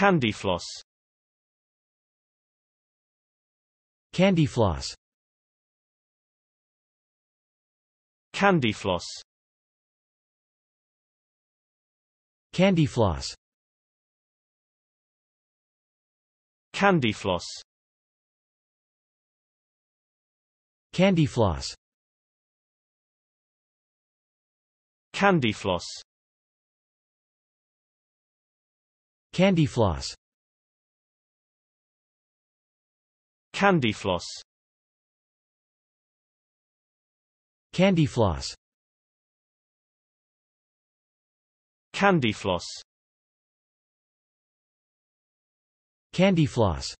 Candyfloss Candyfloss Candyfloss Candyfloss Candyfloss Candyfloss Candyfloss Candy floss. Candy floss. Candy floss. Candy floss. Candy floss.